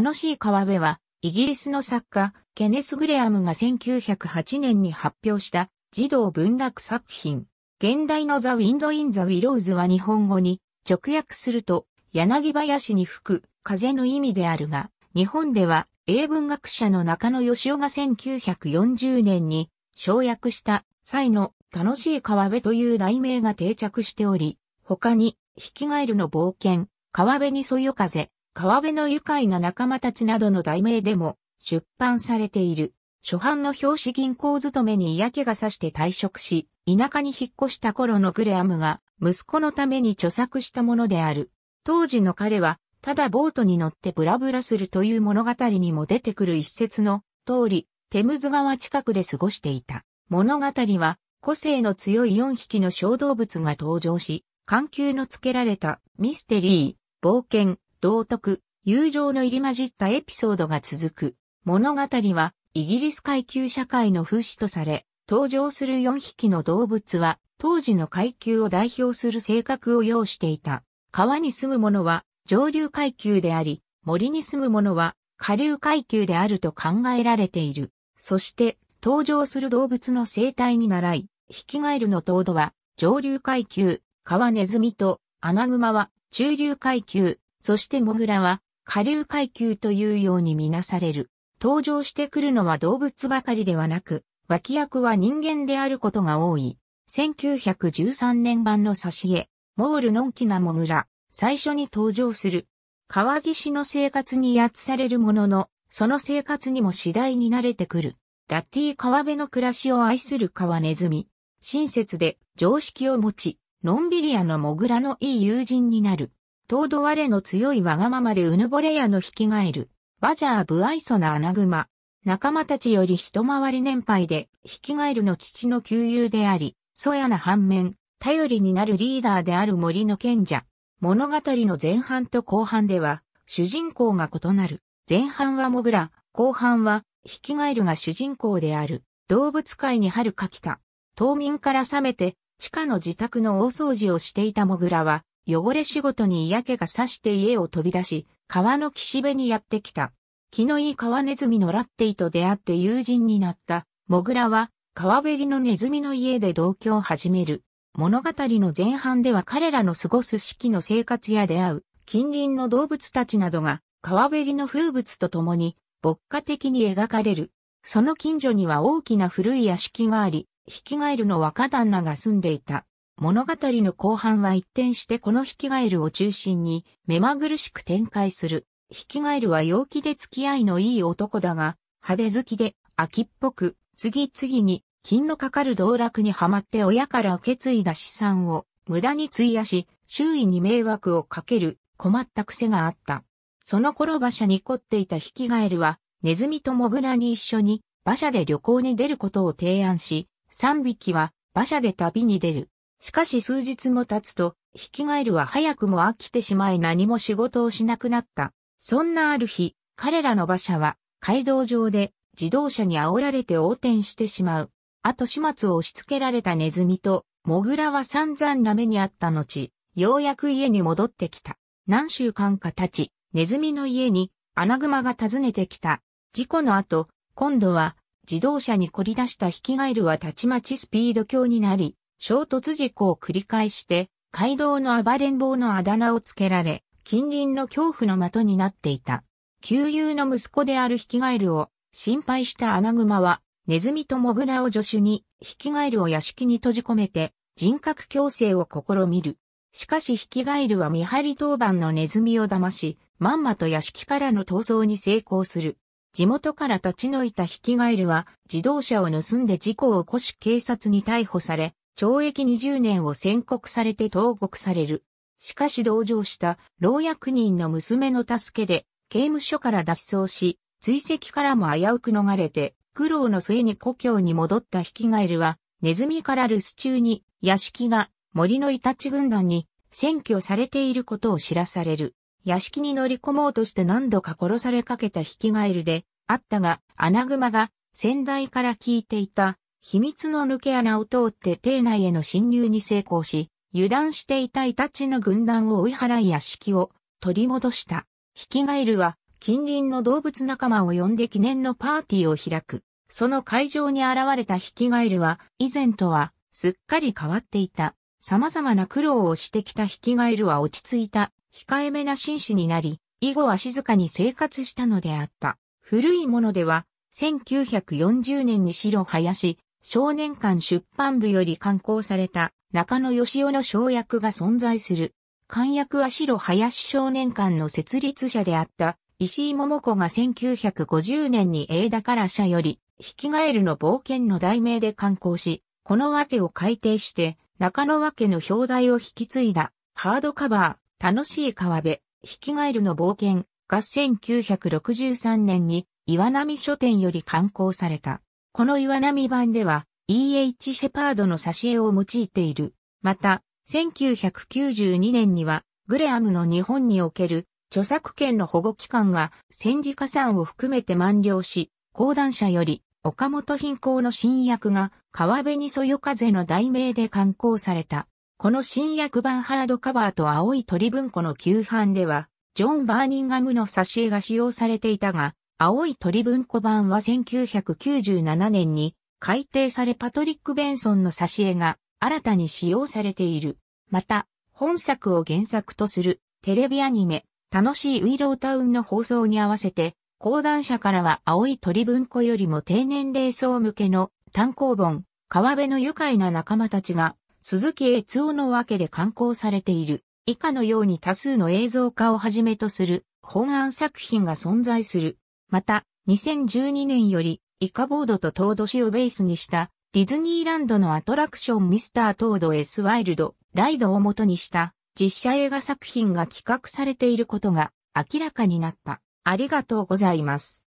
楽しい川辺は、イギリスの作家、ケネス・グレアムが1908年に発表した児童文学作品。現代のザ・ウィンド・イン・ザ・ウィローズは日本語に直訳すると、柳林に吹く風の意味であるが、日本では英文学者の中野義雄が1940年に省略した際の楽しい川辺という題名が定着しており、他に、ヒキガエルの冒険、川辺にそよ風、川辺の愉快な仲間たちなどの題名でも出版されている。初版の表紙銀行勤めに嫌気がさして退職し、田舎に引っ越した頃のグレアムが息子のために著作したものである。当時の彼は、ただボートに乗ってブラブラするという物語にも出てくる一節の通り、テムズ川近くで過ごしていた。物語は、個性の強い4匹の小動物が登場し、緩急のつけられたミステリー、冒険、道徳、友情の入り混じったエピソードが続く。物語は、イギリス階級社会の風刺とされ、登場する4匹の動物は、当時の階級を代表する性格を要していた。川に住む者は、上流階級であり、森に住む者は、下流階級であると考えられている。そして、登場する動物の生態に習い、ヒキガエルの糖度は、上流階級、川ネズミと、アナグマは、中流階級、そしてモグラは下流階級というようにみなされる。登場してくるのは動物ばかりではなく、脇役は人間であることが多い。1913年版の挿絵、モールのんきなモグラ、最初に登場する。川岸の生活に威圧されるものの、その生活にも次第に慣れてくる。ラッティ川辺の暮らしを愛する川ネズミ。親切で常識を持ち、のんびり屋のモグラのいい友人になる。遠戸割れの強いわがままでうぬぼれ屋の引き返る、バジャーブアイソな穴熊。仲間たちより一回り年配で、引き返るの父の旧友であり、そやな反面、頼りになるリーダーである森の賢者。物語の前半と後半では、主人公が異なる。前半はモグラ、後半は、引き返るが主人公である。動物界に春かきた。冬眠から覚めて、地下の自宅の大掃除をしていたモグラは、汚れ仕事に嫌気がさして家を飛び出し、川の岸辺にやってきた。気のいい川ネズミのラッティと出会って友人になった。モグラは川べりのネズミの家で同居を始める。物語の前半では彼らの過ごす四季の生活や出会う近隣の動物たちなどが川べりの風物とともに牧歌的に描かれる。その近所には大きな古い屋敷があり、引き返るの若旦那が住んでいた。物語の後半は一転してこのヒキガエルを中心に目まぐるしく展開する。ヒキガエルは陽気で付き合いのいい男だが、派手好きで秋っぽく、次々に金のかかる道楽にはまって親から受け継いだ資産を無駄に費やし、周囲に迷惑をかける困った癖があった。その頃馬車に凝っていたヒキガエルは、ネズミとモグラに一緒に馬車で旅行に出ることを提案し、三匹は馬車で旅に出る。しかし数日も経つと、ヒキガエルは早くも飽きてしまい何も仕事をしなくなった。そんなある日、彼らの馬車は街道上で自動車に煽られて横転してしまう。後始末を押し付けられたネズミと、モグラは散々な目にあった後、ようやく家に戻ってきた。何週間か経ち、ネズミの家にアナグマが訪ねてきた。事故の後、今度は自動車に凝り出したヒキガエルはたちまちスピード強になり、衝突事故を繰り返して、街道の暴れん坊のあだ名をつけられ、近隣の恐怖の的になっていた。旧友の息子であるヒキガエルを心配したアナグマは、ネズミとモグラを助手に、ヒキガエルを屋敷に閉じ込めて、人格矯正を試みる。しかしヒキガエルは見張り当番のネズミを騙し、まんまと屋敷からの逃走に成功する。地元から立ち退いたヒキガエルは自動車を盗んで事故を起こし警察に逮捕され、懲役20年を宣告されて投獄される。しかし同乗した老役人の娘の助けで刑務所から脱走し、追跡からも危うく逃れて、苦労の末に故郷に戻ったヒキガエルは、ネズミから留守中に屋敷が森のイタチ軍団に占拠されていることを知らされる。屋敷に乗り込もうとして何度か殺されかけたヒキガエルであったが、アナグマが先代から聞いていた秘密の抜け穴を通って邸内への侵入に成功し、油断していたイタチの軍団を追い払い屋敷を取り戻した。ヒキガエルは近隣の動物仲間を呼んで記念のパーティーを開く。その会場に現れたヒキガエルは以前とはすっかり変わっていた。様々な苦労をしてきたヒキガエルは落ち着いた控えめな紳士になり、以後は静かに生活したのであった。古いものでは1940年に白林、少年館出版部より刊行された中野義雄の小役が存在する。官役は白林少年館の設立者であった石井桃子が1950年に映画から社より、ヒキガエルの冒険の題名で刊行し、この訳を改定して、中野訳の表題を引き継いだ、ハードカバー、楽しい川辺、ヒキガエルの冒険が1963年に岩波書店より刊行された。この岩波版では E.H. シェパードの挿絵を用いている。また、1992年にはグレアムの日本における著作権の保護期間が戦時加算を含めて満了し、講談社より岡本貧行の新薬が川辺にそよ風の題名で刊行された。この新訳版ハードカバーと青い鳥文庫の旧版では、ジョン・バーニンガムの挿絵が使用されていたが、青い鳥文庫版は1997年に改訂されパトリック・ベンソンの挿絵が新たに使用されている。また、本作を原作とするテレビアニメ、楽しいウィロータウンの放送に合わせて、講談社からは青い鳥文庫よりも低年齢層向けの単行本、川辺の愉快な仲間たちが、鈴木悦夫のわけで刊行されている。以下のように多数の映像化をはじめとする本案作品が存在する。また、2012年より、イカボードとトード市をベースにした、ディズニーランドのアトラクションミスタートード S ワイルド、ライドを元にした実写映画作品が企画されていることが明らかになった。ありがとうございます。